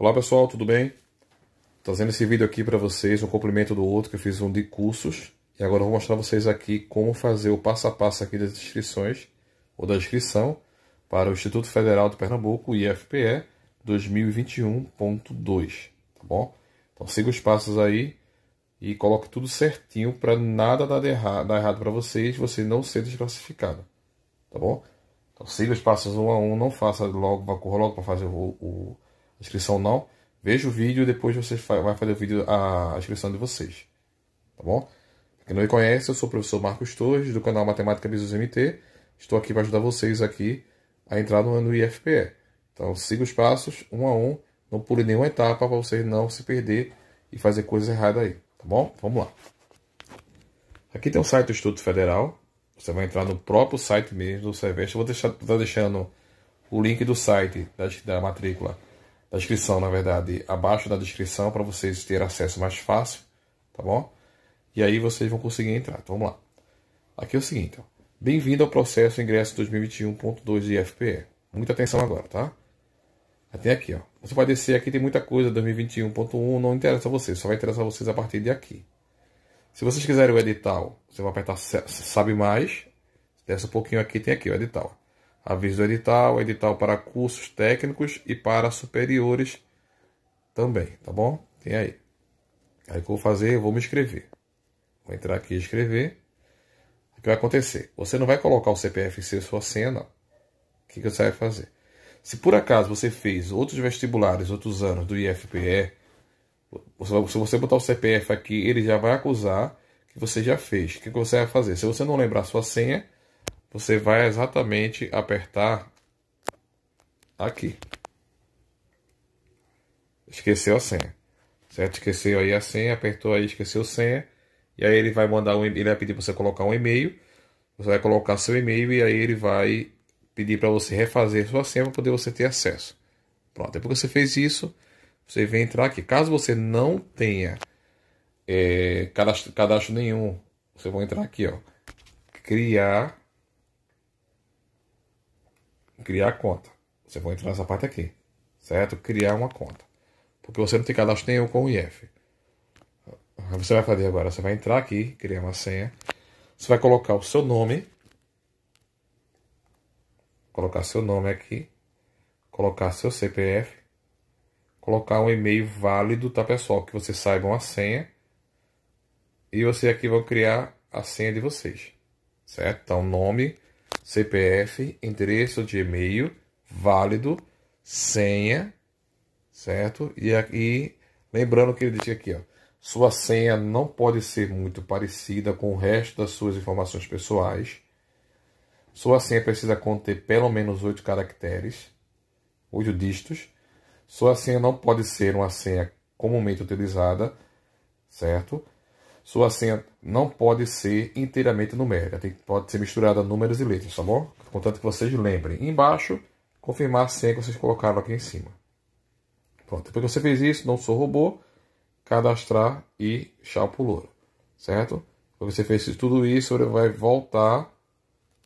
Olá pessoal, tudo bem? Trazendo esse vídeo aqui para vocês, um complemento do outro que eu fiz um de cursos. E agora eu vou mostrar vocês aqui como fazer o passo a passo aqui das inscrições, ou da inscrição, para o Instituto Federal de Pernambuco, IFPE 2021.2, tá bom? Então siga os passos aí e coloque tudo certinho para nada dar errado, dar errado para vocês, você não ser desclassificado, tá bom? Então siga os passos um a um, não faça logo, vá correr logo para fazer o, o inscrição não, veja o vídeo e depois você vai fazer o vídeo a inscrição de vocês. Tá bom? quem não me conhece, eu sou o professor Marcos Torres, do canal Matemática Business MT. Estou aqui para ajudar vocês aqui a entrar no, no IFPE. Então siga os passos, um a um, não pule nenhuma etapa para você não se perder e fazer coisas erradas aí. Tá bom? Vamos lá. Aqui tem o site do Instituto Federal. Você vai entrar no próprio site mesmo do Servest. Eu vou deixar, deixando o link do site da, da matrícula da descrição, na verdade, abaixo da descrição para vocês terem acesso mais fácil, tá bom? E aí vocês vão conseguir entrar. Então, vamos lá. Aqui é o seguinte, ó. Bem-vindo ao processo Ingresso 2021.2 IFPE. Muita atenção agora, tá? Até aqui, ó. Você vai descer aqui, tem muita coisa, 2021.1, não interessa a vocês, só vai interessar a vocês a partir de aqui. Se vocês quiserem o edital, você vai apertar Sabe Mais, desce um pouquinho aqui, tem aqui o edital. Aviso edital, edital para cursos técnicos e para superiores também, tá bom? Tem aí. Aí o que eu vou fazer? Eu vou me inscrever. Vou entrar aqui e escrever. O que vai acontecer? Você não vai colocar o CPF em sua cena. O que, que você vai fazer? Se por acaso você fez outros vestibulares, outros anos do IFPE, se você botar o CPF aqui, ele já vai acusar que você já fez. O que, que você vai fazer? Se você não lembrar sua senha, você vai exatamente apertar aqui. Esqueceu a senha, certo? Esqueceu aí a senha, apertou aí, esqueceu a senha. E aí ele vai mandar um, ele vai pedir para você colocar um e-mail. Você vai colocar seu e-mail e aí ele vai pedir para você refazer sua senha para poder você ter acesso. Pronto, depois que você fez isso, você vem entrar aqui. Caso você não tenha é, eh, cadastro, cadastro nenhum, você vai entrar aqui, ó. Criar criar a conta. Você vai entrar nessa parte aqui, certo? Criar uma conta. Porque você não tem cadastro nenhum com o IF. Você vai fazer agora, você vai entrar aqui, criar uma senha. Você vai colocar o seu nome. Colocar seu nome aqui. Colocar seu CPF. Colocar um e-mail válido, tá pessoal? Que vocês saibam a senha. E vocês aqui vão criar a senha de vocês. Certo? Então, nome, CPF, endereço de e-mail, válido, senha, certo? E aqui, lembrando que ele disse aqui, ó, sua senha não pode ser muito parecida com o resto das suas informações pessoais. Sua senha precisa conter pelo menos oito caracteres, 8 dígitos. Sua senha não pode ser uma senha comumente utilizada, certo? Sua senha não pode ser inteiramente numérica, tem, pode ser misturada números e letras, tá bom? Contanto que vocês lembrem. Embaixo, confirmar a senha que vocês colocaram aqui em cima. Pronto, depois que você fez isso, não sou robô, cadastrar e tchau pro louro, certo? Quando você fez tudo isso, ele vai voltar,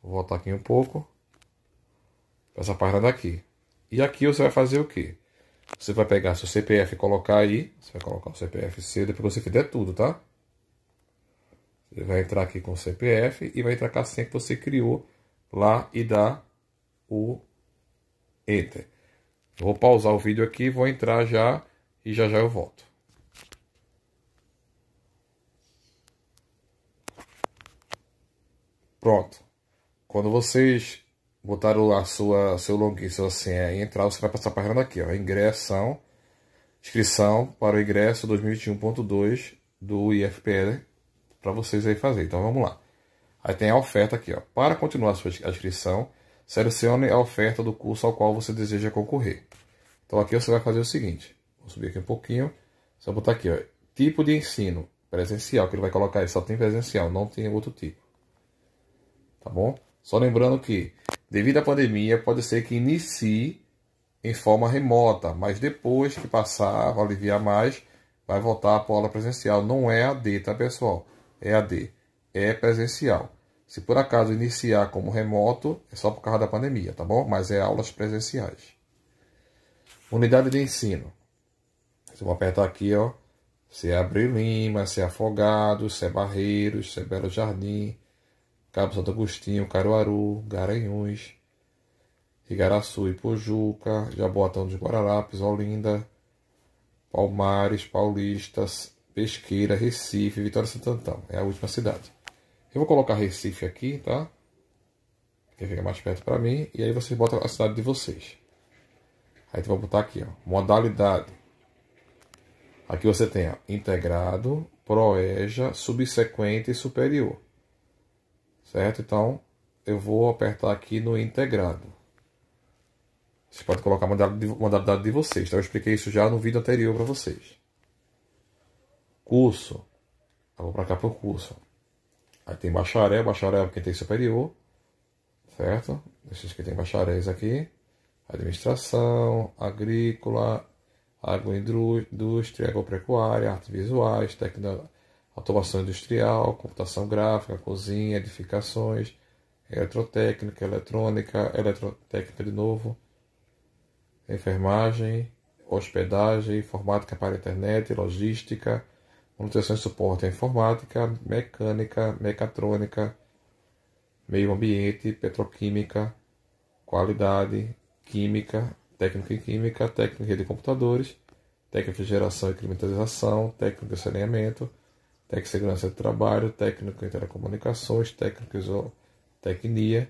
vou voltar aqui um pouco, essa página daqui. E aqui você vai fazer o que? Você vai pegar seu CPF e colocar aí, você vai colocar o CPF cedo depois que você fizer tudo, tá? vai entrar aqui com o CPF e vai entrar com a senha que você criou lá e dá o Enter. Vou pausar o vídeo aqui, vou entrar já e já já eu volto. Pronto. Quando vocês botaram a sua seu login, sua senha e entrar, você vai passar para a página daqui, ó, ingressão, inscrição para o ingresso 2021.2 do IFPL para vocês aí fazer. Então vamos lá. Aí tem a oferta aqui, ó. Para continuar a sua inscrição, selecione a oferta do curso ao qual você deseja concorrer. Então aqui você vai fazer o seguinte. Vou subir aqui um pouquinho. Só botar aqui, ó. Tipo de ensino presencial, que ele vai colocar aí. Só tem presencial, não tem outro tipo. Tá bom? Só lembrando que, devido à pandemia, pode ser que inicie em forma remota, mas depois que passar, vai aliviar mais, vai voltar para a aula presencial. Não é a tá pessoal? EAD, é presencial. Se por acaso iniciar como remoto, é só por causa da pandemia, tá bom? Mas é aulas presenciais. Unidade de ensino. Você vai apertar aqui, ó. Se é Abril Lima, se é Afogados, se é Barreiros, se é Belo Jardim, Cabo Santo Agostinho, Caruaru, Garanhuns, Igaraçu, Pujuca, Jaboatão dos Guararapes, Olinda, Palmares, Paulistas, Pesqueira, Recife, Vitória Santo É a última cidade. Eu vou colocar Recife aqui, tá? Que fica mais perto para mim. E aí vocês botam a cidade de vocês. Aí tu vai botar aqui, ó. Modalidade. Aqui você tem, ó. Integrado, proeja, subsequente e superior. Certo? Então, eu vou apertar aqui no integrado. Você pode colocar a modalidade de vocês. Então, Eu expliquei isso já no vídeo anterior para vocês. Curso. Eu vou para cá para o curso. Aí tem bacharel, bacharel é quem tem superior, certo? Esses que tem bacharéis aqui. Administração, agrícola, agroindústria, agropecuária, artes visuais, técnica, automação industrial, computação gráfica, cozinha, edificações, eletrotécnica, eletrônica, eletrotécnica de novo, enfermagem, hospedagem, informática para internet, logística, manutenção e suporte à informática, mecânica, mecatrônica, meio ambiente, petroquímica, qualidade, química, técnica em química, técnica de computadores, técnica de geração e climatização, técnica de saneamento, técnica de segurança do trabalho, técnica em telecomunicações, técnica em tecnia,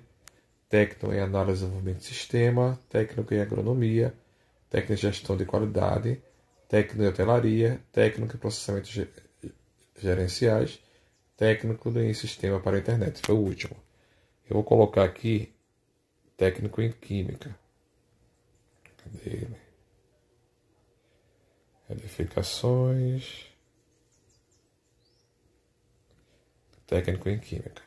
técnico em análise e desenvolvimento de sistema, técnico em agronomia, técnico em gestão de qualidade, técnico de hotelaria, técnico em processamento gerenciais, técnico em sistema para a internet. Foi o último. Eu vou colocar aqui técnico em química. Cadê ele? Edificações. Técnico em química.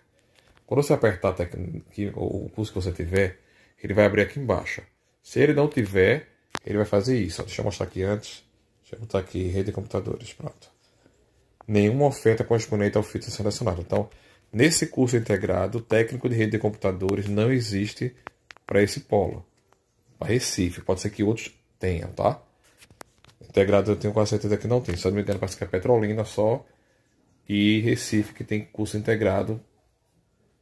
Quando você apertar técnico, o curso que você tiver, ele vai abrir aqui embaixo. Se ele não tiver, ele vai fazer isso. Deixa eu mostrar aqui antes. Deixa eu botar aqui, rede de computadores, pronto. Nenhuma oferta correspondente ao filtro selecionado. Então, nesse curso integrado, técnico de rede de computadores não existe para esse polo. Para Recife, pode ser que outros tenham, tá? Integrado eu tenho quase certeza que não tem. Se eu não me engano, parece que é Petrolina só e Recife, que tem curso integrado,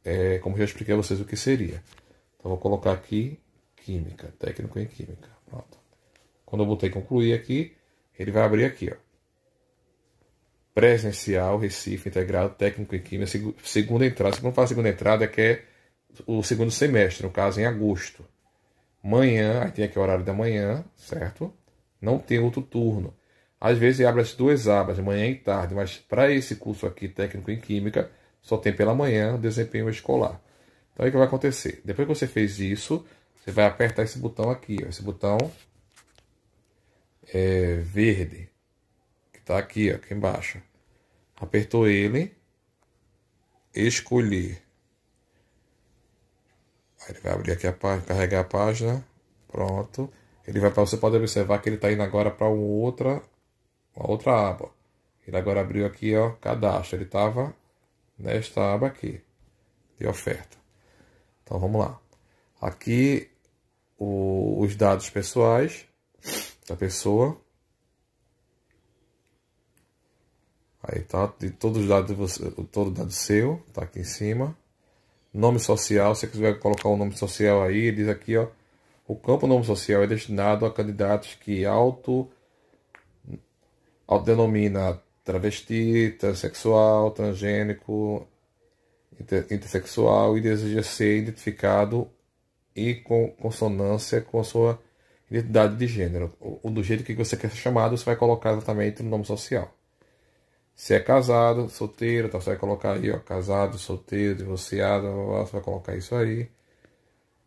é, como já expliquei a vocês o que seria. Então, vou colocar aqui Química, técnico em Química. Pronto. Quando eu botei concluir aqui, ele vai abrir aqui, ó. Presencial, Recife, Integrado, técnico em química, segunda entrada. Se não fala segunda entrada, é que é o segundo semestre, no caso, em agosto. Manhã, aí tem aqui o horário da manhã, certo? Não tem outro turno. Às vezes abre as duas abas, manhã e tarde, mas para esse curso aqui, técnico em química, só tem pela manhã desempenho escolar. Então, o que vai acontecer? Depois que você fez isso, você vai apertar esse botão aqui, ó, esse botão é, verde, que está aqui, ó, aqui embaixo. Apertou ele, escolher. Aí ele vai abrir aqui a página, carregar a página, pronto. Ele vai para você pode observar que ele está indo agora para outra, uma outra aba. Ele agora abriu aqui, ó, cadastro. Ele estava nesta aba aqui de oferta. Então vamos lá. Aqui o, os dados pessoais, da pessoa. Aí tá de todos os dados de você, todo dado seu, tá aqui em cima. Nome social, se você quiser colocar o um nome social aí, ele diz aqui, ó, o campo nome social é destinado a candidatos que auto autodenomina travesti, transexual, transgênico, inter, intersexual e deseja ser identificado e com consonância com a sua identidade de gênero, ou do jeito que você quer ser chamado, você vai colocar exatamente no nome social. Se é casado, solteiro, então você vai colocar aí, ó, casado, solteiro, divorciado, você vai colocar isso aí.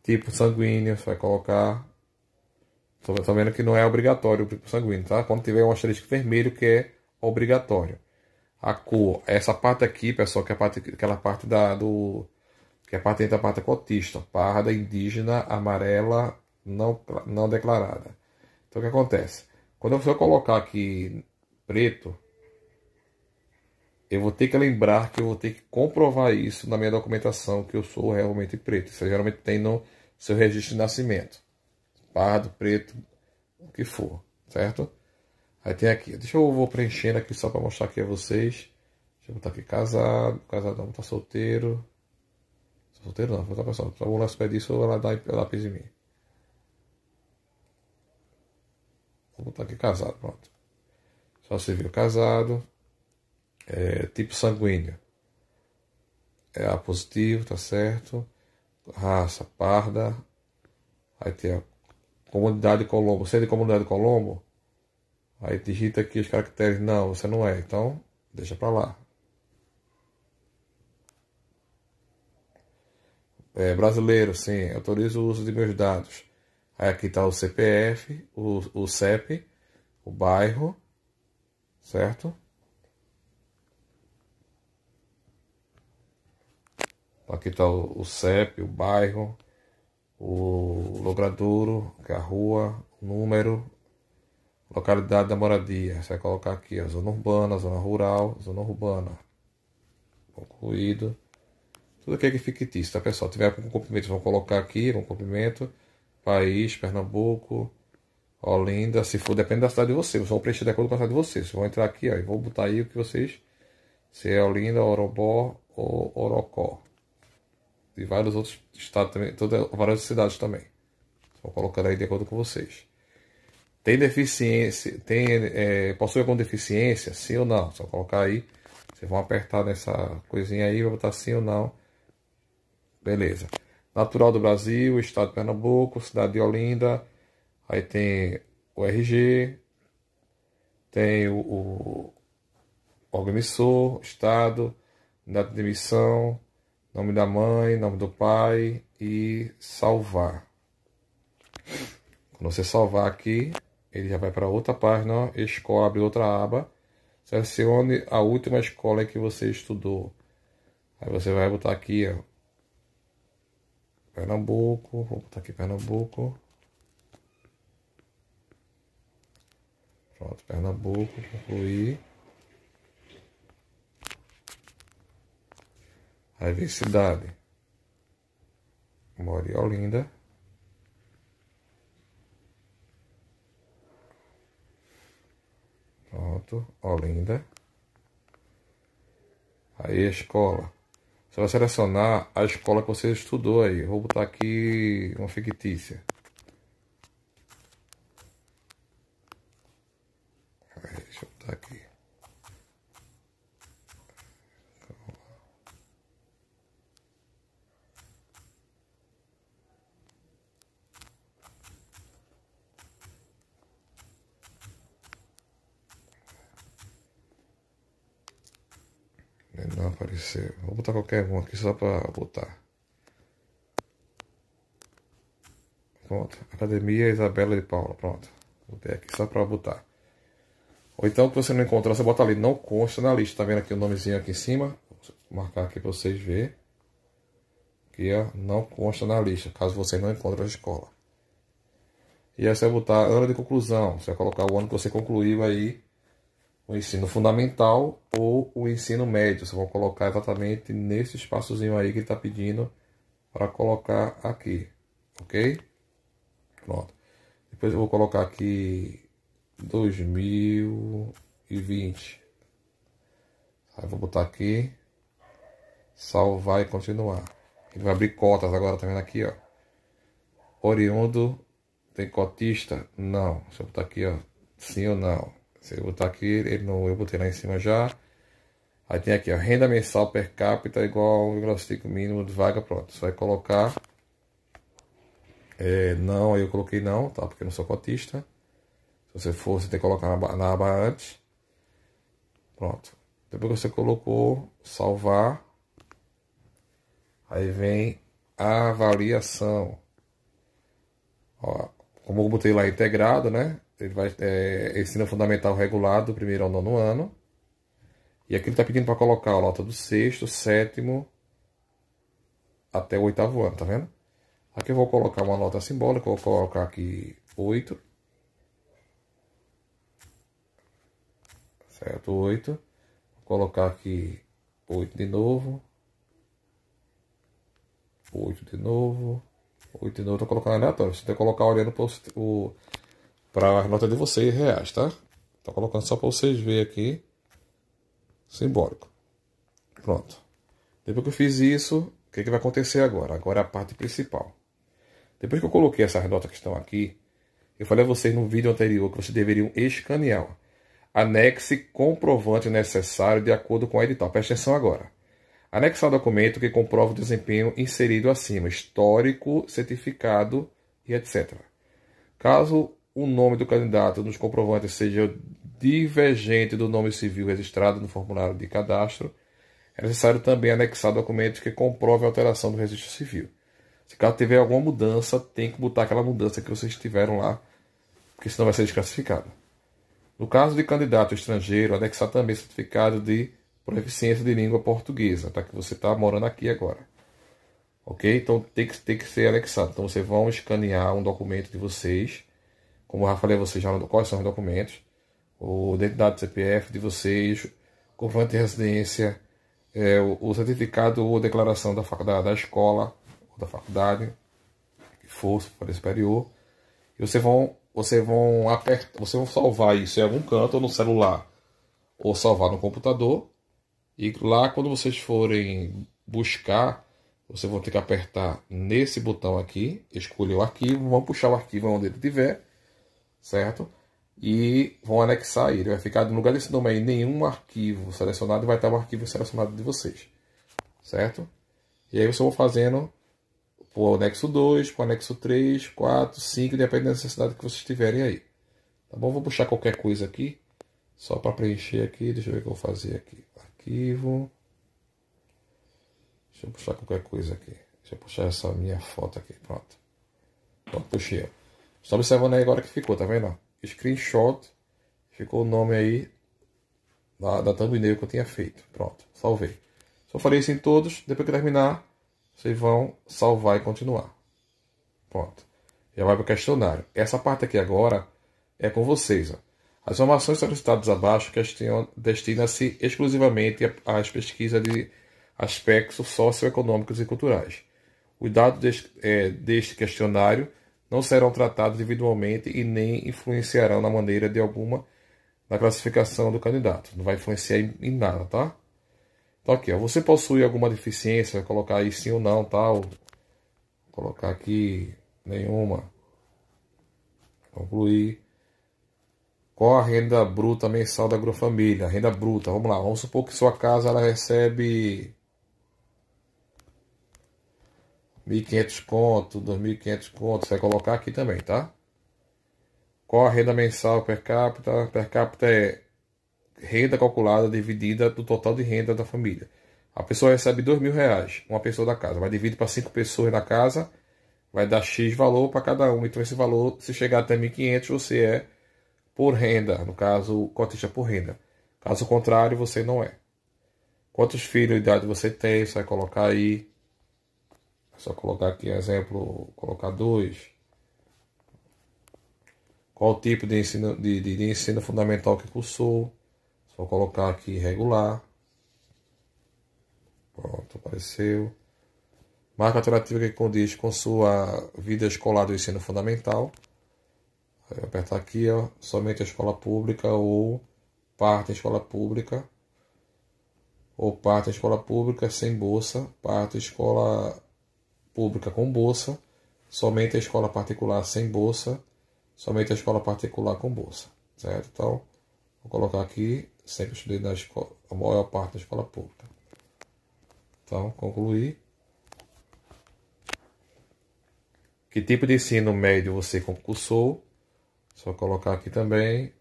Tipo sanguíneo, você vai colocar. Tô vendo que não é obrigatório o tipo sanguíneo, tá? Quando tiver um asterisco vermelho que é obrigatório. A cor, essa parte aqui, pessoal, que é a parte, aquela parte da, do, que é a parte da parte cotista, parda, indígena, amarela, não, não declarada. Então o que acontece? Quando eu for colocar aqui preto, eu vou ter que lembrar que eu vou ter que comprovar isso na minha documentação que eu sou realmente preto. Isso geralmente tem no seu registro de nascimento. Pardo, preto, o que for, certo? Aí tem aqui, deixa eu vou preenchendo aqui só para mostrar aqui a vocês. Deixa eu botar aqui casado, casado não, tá solteiro. Solteiro não, vou botar pessoal, só vou lá disso, ela dá lápis em mim. Vou botar aqui casado, pronto. Só civil casado. É, tipo sanguíneo. É A positivo, tá certo. Raça parda. Aí tem a comunidade Colombo. Você é de comunidade Colombo? Aí digita aqui os caracteres. Não, você não é. Então, deixa pra lá. É, brasileiro, sim. autorizo o uso de meus dados. Aqui está o CPF, o, o CEP, o bairro, certo? Aqui está o, o CEP, o bairro, o logradouro, que é a rua, o número, localidade da moradia. Você vai colocar aqui a zona urbana, zona rural, zona urbana. Concluído. Tudo aqui é, é fictício, tá pessoal? Se tiver algum comprimento, vão colocar aqui, um comprimento país, Pernambuco, Olinda, se for, depende da cidade de vocês. Vocês vão preencher de acordo com a cidade de vocês. Vocês vão entrar aqui, ó, e vou botar aí o que vocês. Se é Olinda, Orobó ou Orocó. E vários outros estados também, todas, várias cidades também. Vou colocar aí de acordo com vocês. Tem deficiência, tem, é, possui alguma deficiência? Sim ou não? Só colocar aí. Vocês vão apertar nessa coisinha aí, vai botar sim ou não. Beleza natural do Brasil, estado de Pernambuco, cidade de Olinda, aí tem o RG, tem o, o órgão emissor, estado, data de emissão, nome da mãe, nome do pai e salvar. Quando você salvar aqui, ele já vai para outra página, escola, abre outra aba, selecione a última escola que você estudou. Aí você vai botar aqui, ó, Pernambuco, vou botar aqui Pernambuco. Pronto, Pernambuco, concluir. Aí vem cidade. Moro em Olinda. Pronto, Olinda. Aí escola. Você vai selecionar a escola que você estudou aí. Vou botar aqui uma fictícia. Deixa eu botar aqui. não aparecer. Vou botar qualquer um aqui só para botar. Pronto. Academia Isabela de Paula. Pronto. Botei aqui só para botar. Ou então, que você não encontrar, você bota ali. Não consta na lista. Tá vendo aqui o nomezinho aqui em cima? Vou marcar aqui para vocês verem. Que ó, não consta na lista. Caso você não encontre a escola. E aí você vai botar ano de conclusão. Você vai colocar o ano que você concluiu aí o ensino fundamental ou o ensino médio. Vocês vão colocar exatamente nesse espaçozinho aí que ele está pedindo para colocar aqui, ok? Pronto. Depois eu vou colocar aqui 2020. Aí vou botar aqui, salvar e continuar. Ele vai abrir cotas agora, tá vendo aqui, ó. Oriundo tem cotista? Não. Deixa eu botar aqui, ó. Sim ou não. Se eu botar aqui, ele não, eu botei lá em cima já. Aí tem aqui, a renda mensal per capita é igual ao 1,5 mínimo de vaga, pronto. Você vai colocar... É, não, eu coloquei não, tá? Porque eu não sou cotista. Se você for, você tem que colocar na, na aba antes. Pronto. Depois que você colocou, salvar. Aí vem a avaliação. Ó, como eu botei lá integrado, né? ele vai é, ensino fundamental regular do primeiro ao nono ano. E aqui ele está pedindo para colocar a nota do sexto, sétimo até o oitavo ano, tá vendo? Aqui eu vou colocar uma nota simbólica, vou colocar aqui 8. Certo, 8. Vou colocar aqui 8 de novo. 8 de novo. 8 de novo, estou colocando aleatório. Você tem que colocar olhando para o para a nota de vocês reais, tá? Tô tá colocando só para vocês verem aqui. Simbólico. Pronto. Depois que eu fiz isso, o que, que vai acontecer agora? Agora é a parte principal. Depois que eu coloquei essas notas que estão aqui, eu falei a vocês no vídeo anterior que vocês deveriam escanear. Anexe comprovante necessário de acordo com o edital. Preste atenção agora. Anexar o documento que comprova o desempenho inserido acima, histórico, certificado e etc. Caso o nome do candidato nos comprovantes seja divergente do nome civil registrado no formulário de cadastro, é necessário também anexar documentos que comprovem a alteração do registro civil. Se caso tiver alguma mudança, tem que botar aquela mudança que vocês tiveram lá, porque senão vai ser desclassificada. No caso de candidato estrangeiro, anexar também certificado de proficiência de língua portuguesa, tá? Que você está morando aqui agora. Ok? Então tem que, tem que ser anexado. Então vocês vão escanear um documento de vocês como eu já falei a vocês, já, quais são os documentos, o identidade do CPF de vocês, comprovante de residência, é, o, o, certificado ou declaração da, da, da escola ou da faculdade, que fosse para superior. E vocês vão, vocês vão apertar, vocês vão salvar isso em algum canto, ou no celular, ou salvar no computador. E lá, quando vocês forem buscar, vocês vão ter que apertar nesse botão aqui, escolher o arquivo, vão puxar o arquivo onde ele tiver certo? E vão anexar ele. Vai ficar no lugar desse nome aí nenhum arquivo selecionado, vai estar o um arquivo selecionado de vocês, certo? E aí eu vão vou fazendo o anexo 2, o anexo 3, 4, 5, depende da necessidade que vocês tiverem aí. Tá bom? Vou puxar qualquer coisa aqui, só para preencher aqui. Deixa eu ver o que eu vou fazer aqui. Arquivo. Deixa eu puxar qualquer coisa aqui. Deixa eu puxar essa minha foto aqui. Pronto. Pronto, puxei. Só observando aí agora que ficou, tá vendo? Screenshot. Ficou o nome aí da, da thumbnail que eu tinha feito. Pronto, salvei. Só farei isso em todos. Depois que terminar, vocês vão salvar e continuar. Pronto. Já vai para o questionário. Essa parte aqui agora é com vocês. Ó. As informações solicitadas abaixo destinam-se exclusivamente às pesquisas de aspectos socioeconômicos e culturais. o dado deste, é, deste questionário não serão tratados individualmente e nem influenciarão na maneira de alguma na classificação do candidato. Não vai influenciar em nada, tá? Então aqui, ó, você possui alguma deficiência, colocar aí sim ou não, tal. Tá? Vou Colocar aqui nenhuma. Concluir. Qual a renda bruta mensal da agrofamília? Renda bruta, vamos lá. Vamos supor que sua casa ela recebe 1.500 conto, 2.500 conto, você vai colocar aqui também, tá? Qual a renda mensal per capita? Per capita é renda calculada dividida do total de renda da família. A pessoa recebe dois mil reais, uma pessoa da casa, vai dividir para cinco pessoas na casa, vai dar X valor para cada um. Então esse valor, se chegar até 1.500, você é por renda, no caso, cotista é por renda. Caso contrário, você não é. Quantos filhos, idade você tem, você vai colocar aí. Só colocar aqui exemplo, colocar dois. Qual tipo de ensino, de, de, de ensino fundamental que cursou? Só colocar aqui regular. Pronto, apareceu. Marca alternativa que condiz com sua vida escolar do ensino fundamental. Vou apertar aqui, ó, somente a escola pública ou parte da escola pública. Ou parte da escola pública sem bolsa, parte da escola pública com bolsa, somente a escola particular sem bolsa, somente a escola particular com bolsa, certo? Então, vou colocar aqui, sempre estudei na escola, a maior parte da escola pública. Então, concluí. Que tipo de ensino médio você concursou? Só colocar aqui também.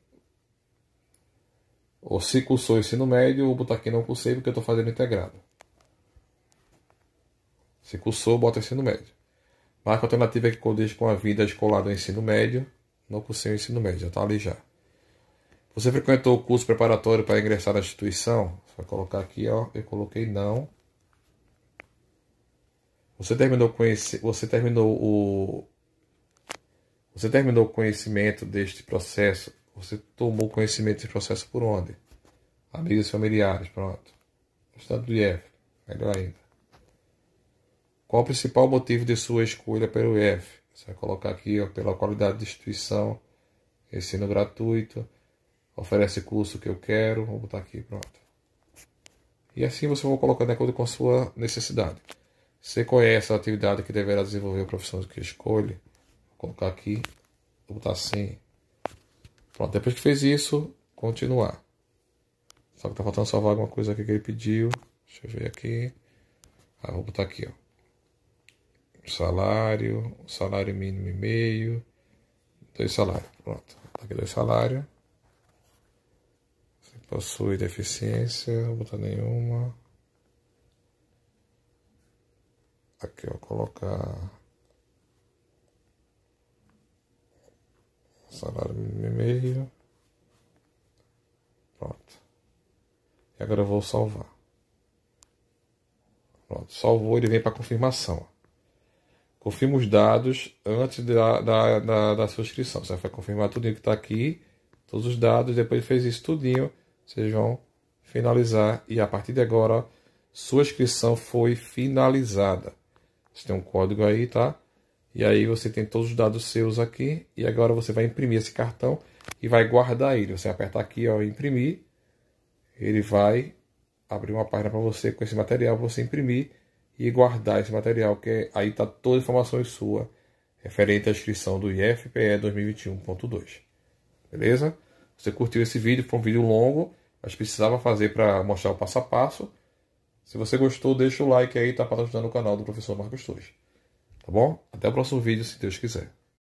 Ou se cursou ensino médio, vou botar aqui não cursei porque eu estou fazendo integrado. Se cursou, bota ensino médio. Marca alternativa que condiz com a vida escolar do ensino médio. Não cursei o ensino médio, já está ali já. Você frequentou o curso preparatório para ingressar na instituição? Você vai colocar aqui, ó. Eu coloquei não. Você terminou, conheci... você terminou o. Você terminou o conhecimento deste processo? Você tomou conhecimento desse processo por onde? Amigos e familiares, pronto. Estado do IEF, melhor ainda. Qual o principal motivo de sua escolha pelo IEF? Você vai colocar aqui ó, pela qualidade de instituição, ensino gratuito, oferece curso que eu quero, vou botar aqui, pronto. E assim você vai colocando de acordo com a sua necessidade. Você conhece a atividade que deverá desenvolver a profissão que escolhe? Vou colocar aqui, vou botar assim. Pronto, depois que fez isso, continuar. Só que tá faltando salvar alguma coisa aqui que ele pediu. Deixa eu ver aqui. Ah, vou botar aqui, ó salário, salário mínimo e meio, dois salários, pronto. Aqui dois salários. Se possui deficiência, não botar nenhuma. Aqui eu vou colocar salário mínimo e meio. Pronto. E agora eu vou salvar. Pronto, salvou, ele vem para confirmação confirma os dados antes da, da, da, da sua inscrição. Você vai confirmar tudo que está aqui, todos os dados, depois fez isso tudinho, vocês vão finalizar e a partir de agora sua inscrição foi finalizada. Você tem um código aí, tá? E aí você tem todos os dados seus aqui e agora você vai imprimir esse cartão e vai guardar ele. Você apertar aqui, ó, imprimir, ele vai abrir uma página para você com esse material, você imprimir e guardar esse material, que aí está toda a informação sua referente à inscrição do IFPE 2021.2. Beleza? Você curtiu esse vídeo, foi um vídeo longo, mas precisava fazer para mostrar o passo a passo. Se você gostou, deixa o like aí, tá patrocinando o canal do professor Marcos Torres. Tá bom? Até o próximo vídeo, se Deus quiser.